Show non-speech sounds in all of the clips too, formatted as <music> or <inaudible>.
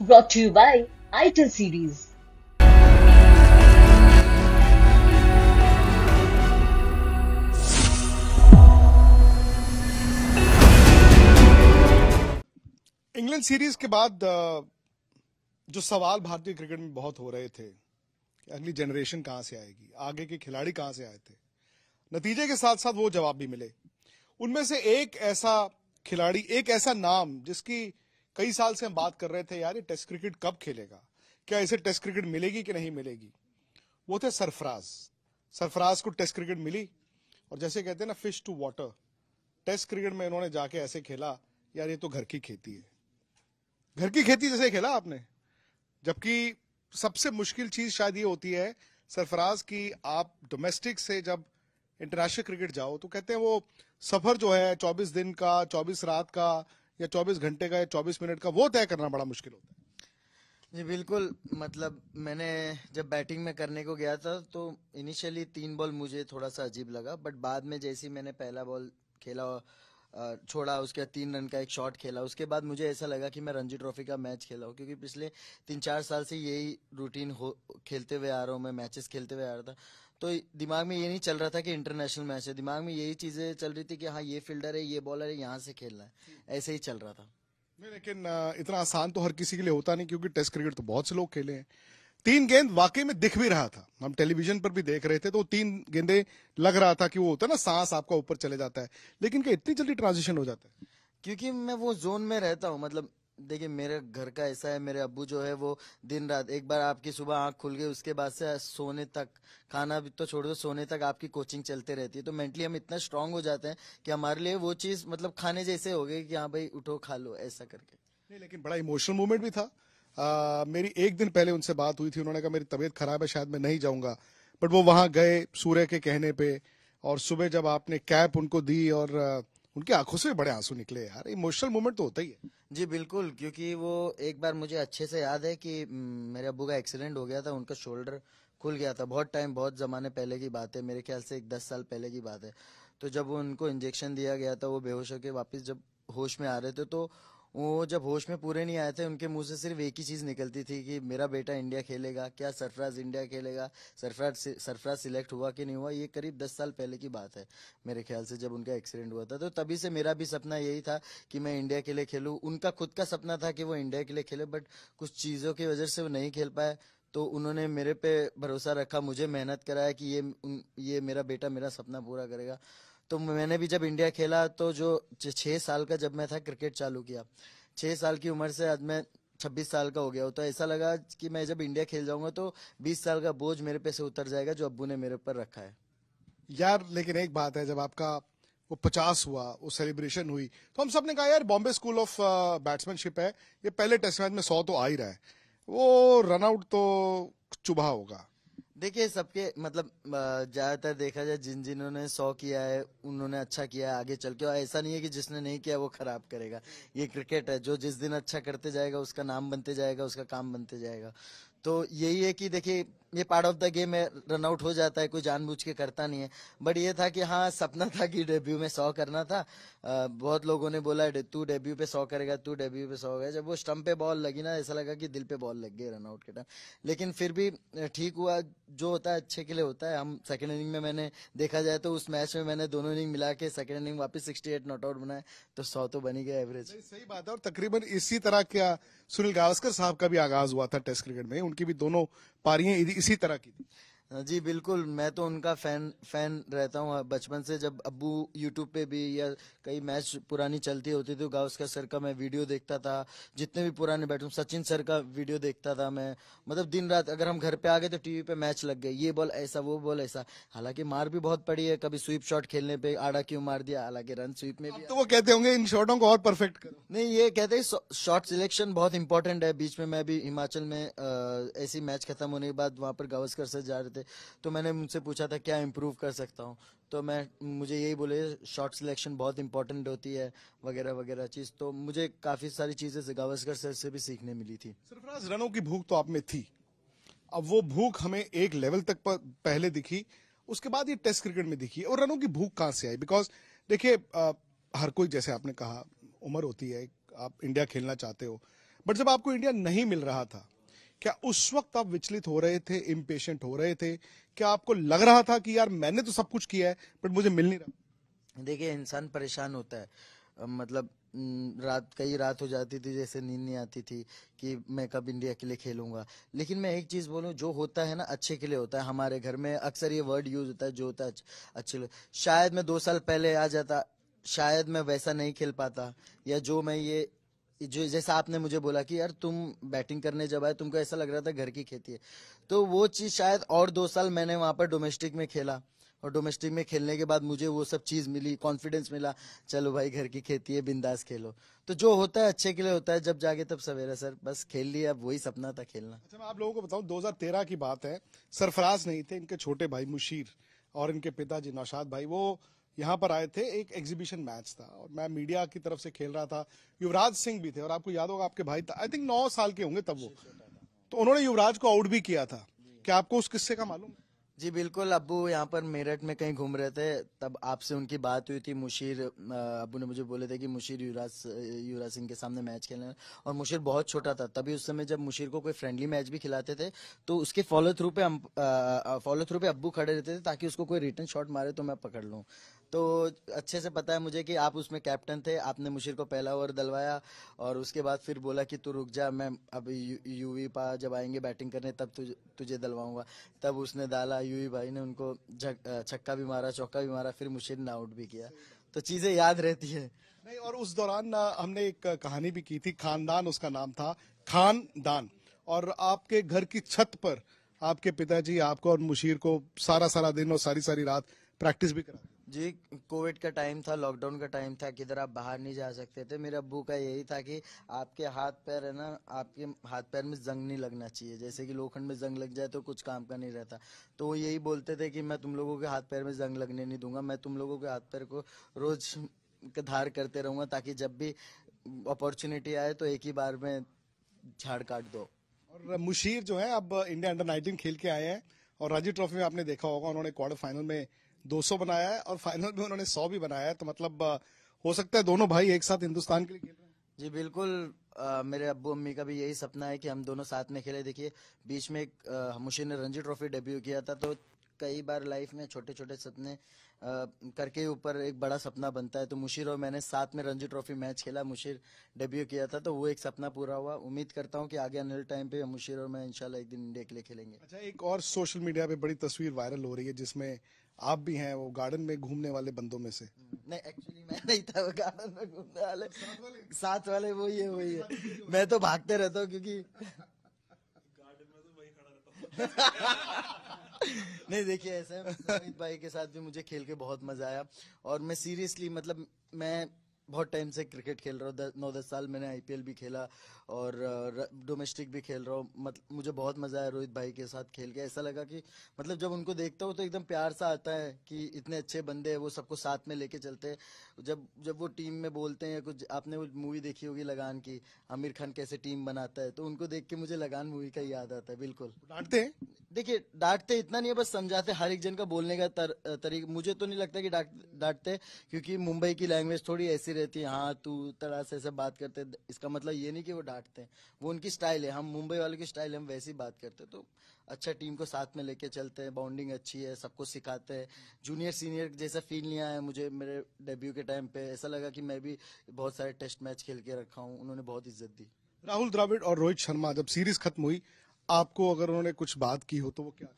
brought to you by ITEL series. England series के बाद uh, जो सवाल भारतीय क्रिकेट में बहुत हो रहे थे कि अगली जनरेशन कहां से आएगी आगे के खिलाड़ी कहां से आए थे नतीजे के साथ साथ वो जवाब भी मिले उनमें से एक ऐसा खिलाड़ी एक ऐसा नाम जिसकी कई साल से हम बात कर रहे थे यार ये टेस्ट क्रिकेट कब खेलेगा क्या इसे टेस्ट क्रिकेट मिलेगी कि नहीं मिलेगी वो थे सरफराज सरफराज को टेस्ट क्रिकेट मिली और जैसे कहते हैं ना fish to water test cricket में इन्होंने जाके ऐसे खेला यार ये तो घर की खेती है घर की खेती जैसे खेला आपने जबकि सबसे मुश्किल चीज शायद ये होती है सरफराज की आप डोमेस्टिक से जब इंटरनेशनल क्रिकेट जाओ तो कहते हैं वो सफर जो है 24 दिन का 24 रात का या 24 घंटे का या 24 मिनट का वो तय करना बड़ा मुश्किल होता है जी बिल्कुल मतलब मैंने जब बैटिंग में करने को गया था तो इनिशियली तीन बॉल मुझे थोड़ा सा अजीब लगा बट बाद में जैसे मैंने पहला बॉल खेला छोड़ा उसके बाद तीन रन का एक शॉट खेला उसके बाद मुझे ऐसा लगा कि मैं रणजी ट्रॉफी का मैच खेला हूँ क्योंकि पिछले तीन चार साल से यही रूटीन हो खेलते हुए आ रहा हूँ मैं मैचेस खेलते हुए आ रहा था तो दिमाग में ये नहीं चल रहा था कि इंटरनेशनल मैच है दिमाग में यही चीज़ें चल रही थी कि हाँ ये फील्डर है ये बॉलर है यहाँ से खेलना है ऐसे ही चल रहा था नहीं लेकिन इतना आसान तो हर किसी के लिए होता नहीं क्योंकि टेस्ट क्रिकेट तो बहुत से लोग खेले हैं तीन गेंद वाकई में दिख भी रहा था हम टेलीविजन पर भी देख रहे थे तो तीन गेंदे लग रहा था कि वो होता है ना सांस आपका ऊपर चले जाता है लेकिन क्या इतनी जल्दी ट्रांजिशन हो जाता है क्योंकि मैं वो जोन में रहता हूँ मतलब देखिए मेरे घर का ऐसा है मेरे अबू जो है वो दिन रात एक बार आपकी सुबह आंख खुल गई उसके बाद से सोने तक खाना भी तो छोड़ दो सोने तक आपकी कोचिंग चलते रहती है तो मेंटली हम इतना स्ट्रांग हो जाते हैं कि हमारे लिए वो चीज़ मतलब खाने जैसे हो गई कि हाँ भाई उठो खा लो ऐसा करके नहीं लेकिन बड़ा इमोशनल मोमेंट भी था मेरी एक दिन पहले उनसे बात हुई थी उन्होंने कहा मेरी तबीयत खराब है शायद मैं नहीं जाऊंगा बट वो वहां गए सूर्य के कहने पे और सुबह जब आपने कैप उनको दी और उनकी आंखों से बड़े आंसू निकले यार इमोशनल मोमेंट तो होता ही है जी बिल्कुल क्योंकि वो एक बार मुझे अच्छे से याद है कि मेरे अबू का एक्सीडेंट हो गया था उनका शोल्डर खुल गया था बहुत टाइम बहुत ज़माने पहले की बात है मेरे ख्याल से एक दस साल पहले की बात है तो जब उनको इंजेक्शन दिया गया था वो बेहोश होकर वापस जब होश में आ रहे थे तो वो जब होश में पूरे नहीं आए थे उनके मुंह से सिर्फ एक ही चीज़ निकलती थी कि मेरा बेटा इंडिया खेलेगा क्या सरफराज इंडिया खेलेगा सरफराज सरफराज सिलेक्ट हुआ कि नहीं हुआ ये करीब दस साल पहले की बात है मेरे ख्याल से जब उनका एक्सीडेंट हुआ था तो तभी से मेरा भी सपना यही था कि मैं इंडिया के लिए खेलूँ उनका खुद का सपना था कि वो इंडिया के लिए खेले बट कुछ चीज़ों की वजह से वो नहीं खेल पाए तो उन्होंने मेरे पे भरोसा रखा मुझे मेहनत कराया कि ये ये मेरा बेटा मेरा सपना पूरा करेगा तो मैंने भी जब इंडिया खेला तो जो छः साल का जब मैं था क्रिकेट चालू किया छः साल की उम्र से आज मैं छब्बीस साल का हो गया तो ऐसा लगा कि मैं जब इंडिया खेल जाऊंगा तो बीस साल का बोझ मेरे पे से उतर जाएगा जो अब्बू ने मेरे ऊपर रखा है यार लेकिन एक बात है जब आपका वो पचास हुआ वो सेलिब्रेशन हुई तो हम सब ने कहा यार बॉम्बे स्कूल ऑफ बैट्समैनशिप है ये पहले टेस्ट मैच में सौ तो आ ही रहा है वो रनआउट तो चुभा होगा देखिए सबके मतलब ज़्यादातर देखा जाए जिन जिन्होंने सौ किया है उन्होंने अच्छा किया है आगे चल के और ऐसा नहीं है कि जिसने नहीं किया वो खराब करेगा ये क्रिकेट है जो जिस दिन अच्छा करते जाएगा उसका नाम बनते जाएगा उसका काम बनते जाएगा तो यही है कि देखिए ये पार्ट ऑफ द गेम है रन आउट हो जाता है कोई जानबूझ के करता नहीं है बट ये था कि हाँ सपना था कि डेब्यू में सौ करना था आ, बहुत लोगों ने बोला तू डेब्यू पे सौ करेगा तू डेब्यू पे सौ करेगा जब वो स्टंप पे बॉल लगी ना ऐसा लगा कि दिल पे बॉल लग गई रनआउट के टाइम लेकिन फिर भी ठीक हुआ जो होता है अच्छे के लिए होता है हम सेकेंड इनिंग में मैंने देखा जाए तो उस मैच में मैंने दोनों इनिंग मिला के सेकेंड इनिंग वापिस सिक्सटी एट नॉट आउट बनाए तो सौ तो बनी गया एवरेज सही बात है और तकरीबन इसी तरह क्या सुनील गावस्कर साहब का भी आगाज हुआ था टेस्ट क्रिकेट में उनकी भी दोनों पा रही इसी तरह की हाँ जी बिल्कुल मैं तो उनका फैन फैन रहता हूँ बचपन से जब अबू यूट्यूब पे भी या कई मैच पुरानी चलती होती थी तो गावस्कर सर का मैं वीडियो देखता था जितने भी पुराने बैठे सचिन सर का वीडियो देखता था मैं मतलब दिन रात अगर हम घर पे आ गए तो टीवी पे मैच लग गए ये बॉल ऐसा वो बॉल ऐसा हालांकि मार भी बहुत पड़ी है कभी स्वीप शॉट खेलने पे आड़ा क्यों मार दिया हालांकि रन स्वीप में भी तो वो कहते होंगे इन शॉटों को और परफेक्ट करो नहीं ये कहते हैं शॉर्ट सिलेक्शन बहुत इंपॉर्टेंट है बीच में मैं भी हिमाचल में ऐसी मैच खत्म होने के बाद वहां पर गावस्कर सर जा रहे थे तो मैंने उनसे पूछा था क्या इम्प्रूव कर सकता हूँ तो मैं मुझे यही बोले शॉर्ट सिलेक्शन बहुत इंपॉर्टेंट होती है वगैरह वगैरह चीज़ तो मुझे काफ़ी सारी चीज़ें गावस्कर सर से भी सीखने मिली थी सरफराज रनों की भूख तो आप में थी अब वो भूख हमें एक लेवल तक पहले दिखी उसके बाद ये टेस्ट क्रिकेट में दिखी और रनों की भूख कहाँ से आई बिकॉज देखिए हर कोई जैसे आपने कहा उम्र होती है आप इंडिया खेलना चाहते हो बट जब आपको इंडिया नहीं मिल रहा था क्या उस वक्त आप विचलित हो रहे थे इम्पेशेंट हो रहे थे क्या आपको लग रहा था कि यार मैंने तो सब कुछ किया है बट मुझे मिल नहीं रहा देखिए इंसान परेशान होता है मतलब रात कई रात हो जाती थी जैसे नींद नहीं आती थी कि मैं कब इंडिया के लिए खेलूंगा लेकिन मैं एक चीज़ बोलूं जो होता है ना अच्छे के लिए होता है हमारे घर में अक्सर ये वर्ड यूज होता है जो होता है अच्छे लिए शायद मैं दो साल पहले आ जाता शायद मैं वैसा नहीं खेल पाता या जो मैं ये जो जैसा आपने मुझे बोला कि यार तुम बैटिंग करने जब आए तुमको ऐसा लग रहा था घर की खेती है तो वो चीज़ शायद और दो साल मैंने वहां पर डोमेस्टिक में खेला और डोमेस्टिक में खेलने के बाद मुझे वो सब चीज़ मिली कॉन्फिडेंस मिला चलो भाई घर की खेती है बिंदास खेलो तो जो होता है अच्छे के लिए होता है जब जागे तब सवेरा सर बस खेल लिया अब वही सपना था खेलना अच्छा मैं आप लोगों को बताऊं 2013 की बात है सरफराज नहीं थे इनके छोटे भाई मुशीर और इनके पिताजी नौशाद भाई वो यहाँ पर आए थे एक एग्जीबिशन मैच था और मैं मीडिया की तरफ से खेल रहा था युवराज सिंह भी थे और आपको याद होगा आपके भाई था आई थिंक नौ साल के होंगे तब वो तो उन्होंने युवराज को आउट भी किया था क्या आपको उस किस्से का मालूम जी बिल्कुल अबू यहाँ पर मेरठ में कहीं घूम रहे थे तब आपसे उनकी बात हुई थी मुशीर अबू ने मुझे बोले थे कि मुशीर युवराज युवराज सिंह के सामने मैच खेलना और मुशीर बहुत छोटा था तभी उस समय जब मुशीर को कोई फ्रेंडली मैच भी खिलाते थे तो उसके फॉलो थ्रू पे फॉलो थ्रू पे अबू खड़े रहते थे ताकि उसको कोई रिटर्न शॉट मारे तो मैं पकड़ लूँ तो अच्छे से पता है मुझे कि आप उसमें कैप्टन थे आपने मुशीर को पहला ओवर दलवाया और उसके बाद फिर बोला कि तू रुक जा मैं अब यू यू पा जब आएंगे बैटिंग करने तब तुझ, तुझे दलवाऊंगा तब उसने डाला वी भाई ने उनको छक्का भी मारा चौका भी मारा फिर मुशीर ने आउट भी किया तो चीजें याद रहती है नहीं और उस दौरान हमने एक कहानी भी की थी खानदान उसका नाम था खानदान और आपके घर की छत पर आपके पिताजी आपको और मुशीर को सारा सारा दिन और सारी सारी रात प्रैक्टिस भी करा जी कोविड का टाइम था लॉकडाउन का टाइम था किधर आप बाहर नहीं जा सकते थे मेरे अबू का यही था कि आपके हाथ पैर है ना आपके हाथ पैर में जंग नहीं लगना चाहिए जैसे कि लोखंड में जंग लग जाए तो कुछ काम का नहीं रहता तो वो यही बोलते थे कि मैं तुम लोगों के हाथ पैर में जंग लगने नहीं दूंगा मैं तुम लोगों के हाथ पैर को रोज धार करते रहूंगा ताकि जब भी अपॉर्चुनिटी आए तो एक ही बार में झाड़ काट दो और मुशीर जो है अब इंडिया अंडर नाइनटीन खेल के आए हैं और राजीव ट्रॉफी में आपने देखा होगा उन्होंने क्वार्टर फाइनल में 200 बनाया है और फाइनल में उन्होंने 100 भी बनाया है तो मतलब हो सकता है दोनों भाई एक साथ हिंदुस्तान के लिए खेल रहे हैं जी बिल्कुल आ, मेरे अब्बू अम्मी का भी यही सपना है कि हम दोनों साथ में खेले देखिए बीच में मुशी ने रणजी ट्रॉफी डेब्यू किया था तो कई बार लाइफ में छोटे छोटे सपने करके ऊपर एक बड़ा सपना बनता है तो मुशीर और मैंने साथ में रणजी ट्रॉफी मैच खेला मुशीर डेब्यू किया था तो वो एक सपना पूरा हुआ उम्मीद करता हूँ कि आगे आने टाइम पे मुशीर और मैं इंशाल्लाह एक दिन इंडिया के लिए खेलेंगे अच्छा एक और सोशल मीडिया पे बड़ी तस्वीर वायरल हो रही है जिसमें आप भी हैं वो गार्डन में घूमने वाले बंदों में से नहीं एक्चुअली मैं नहीं था वो गार्डन में घूमने वाले साथ वाले, साथ वाले वो ही है वही है मैं तो भागते रहता हूँ क्योंकि गार्डन में तो वही खड़ा रहता <laughs> नहीं देखिए ऐसे अमित भाई के साथ भी मुझे खेल के बहुत मजा आया और मैं सीरियसली मतलब मैं बहुत टाइम से क्रिकेट खेल रहा हूँ नौ दस साल मैंने आईपीएल भी खेला और डोमेस्टिक भी खेल रहा हूँ मत, मुझे बहुत मज़ा आया रोहित भाई के साथ खेल के ऐसा लगा कि मतलब जब उनको देखता हूँ तो एकदम प्यार सा आता है कि इतने अच्छे बंदे हैं वो सबको साथ में लेके चलते हैं जब जब वो टीम में बोलते हैं कुछ आपने वो मूवी देखी होगी लगान की आमिर खान कैसे टीम बनाता है तो उनको देख के मुझे लगान मूवी का याद आता है बिल्कुल डांटते हैं देखिए डांटते इतना नहीं है बस समझाते हर एक जन का बोलने का तरीका मुझे तो नहीं लगता कि डांटते क्योंकि मुंबई की लैंग्वेज थोड़ी ऐसी रहती है हाँ तू तरह से ऐसे बात करते इसका मतलब ये नहीं कि वो डांटते हैं वो उनकी स्टाइल है हम मुंबई वालों की स्टाइल है हम वैसी बात करते हैं तो अच्छा टीम को साथ में लेके चलते हैं बाउंडिंग अच्छी है सबको सिखाते हैं जूनियर सीनियर जैसा फील नहीं आया मुझे मेरे डेब्यू के टाइम पे ऐसा लगा कि मैं भी बहुत सारे टेस्ट मैच खेल के रखा हूँ उन्होंने बहुत इज्जत दी राहुल द्राविड और रोहित शर्मा जब सीरीज खत्म हुई आपको अगर उन्होंने कुछ बात की हो तो वो क्या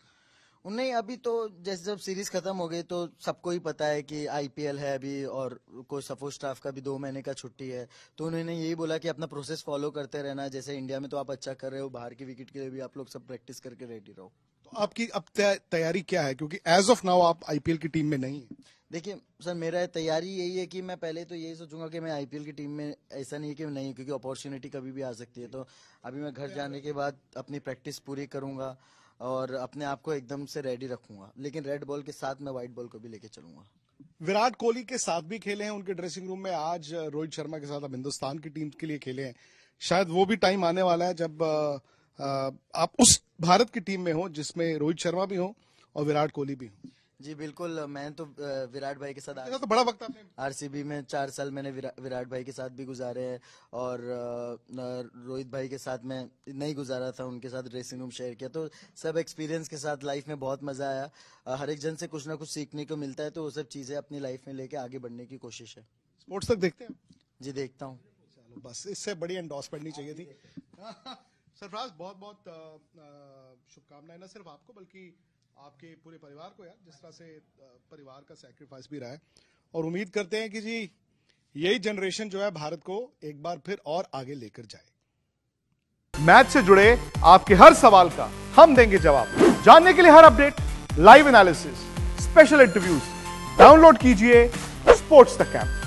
नहीं अभी तो जैसे जब सीरीज खत्म हो गई तो सबको ही पता है कि आईपीएल है अभी और कोई सपोज स्टाफ का भी दो महीने का छुट्टी है तो उन्होंने यही बोला कि अपना प्रोसेस फॉलो करते रहना जैसे इंडिया में तो आप अच्छा कर रहे हो बाहर की विकेट के लिए भी आप लोग सब प्रैक्टिस करके रेडी रहो तो आपकी अब तैयारी क्या है क्योंकि एज ऑफ नाउ आप आईपीएल की टीम में नहीं है देखिए सर मेरा तैयारी यही है कि मैं पहले तो यही सोचूंगा कि मैं आईपीएल की टीम में ऐसा नहीं है कि नहीं क्योंकि अपॉर्चुनिटी कभी भी आ सकती है तो अभी मैं घर जाने के बाद अपनी प्रैक्टिस पूरी करूंगा और अपने आप को एकदम से रेडी रखूंगा लेकिन रेड बॉल के साथ मैं व्हाइट बॉल को भी लेके चलूंगा विराट कोहली के साथ भी खेले हैं उनके ड्रेसिंग रूम में आज रोहित शर्मा के साथ अब हिंदुस्तान की टीम के लिए खेले हैं शायद वो भी टाइम आने वाला है जब आप उस भारत की टीम में हो जिसमें रोहित शर्मा भी हो और विराट कोहली भी हो जी बिल्कुल मैं तो विराट भाई के साथ अच्छा, तो बड़ा वक्त आरसीबी में चार साल मैंने विरा, विराट भाई के साथ भी गुजारे हैं और रोहित भाई के साथ मैं नहीं गुजारा था उनके साथ ड्रेसिंग रूम शेयर किया तो सब एक्सपीरियंस के साथ लाइफ में बहुत मजा आया हर एक जन से कुछ ना कुछ सीखने को मिलता है तो वो सब चीजें अपनी लाइफ में लेके आगे बढ़ने की कोशिश है स्पोर्ट्स तक देखते हैं जी देखता हूँ बस इससे बड़ी एंडोर्समेंट नहीं चाहिए थी <laughs> सरफराज बहुत बहुत शुभकामनाएं ना सिर्फ आपको बल्कि आपके पूरे परिवार को यार जिस तरह से परिवार का सेक्रीफाइस भी रहा है और उम्मीद करते हैं कि जी यही जनरेशन जो है भारत को एक बार फिर और आगे लेकर जाए मैच से जुड़े आपके हर सवाल का हम देंगे जवाब जानने के लिए हर update live analysis special interviews download कीजिए स्पोर्ट्स द कैंप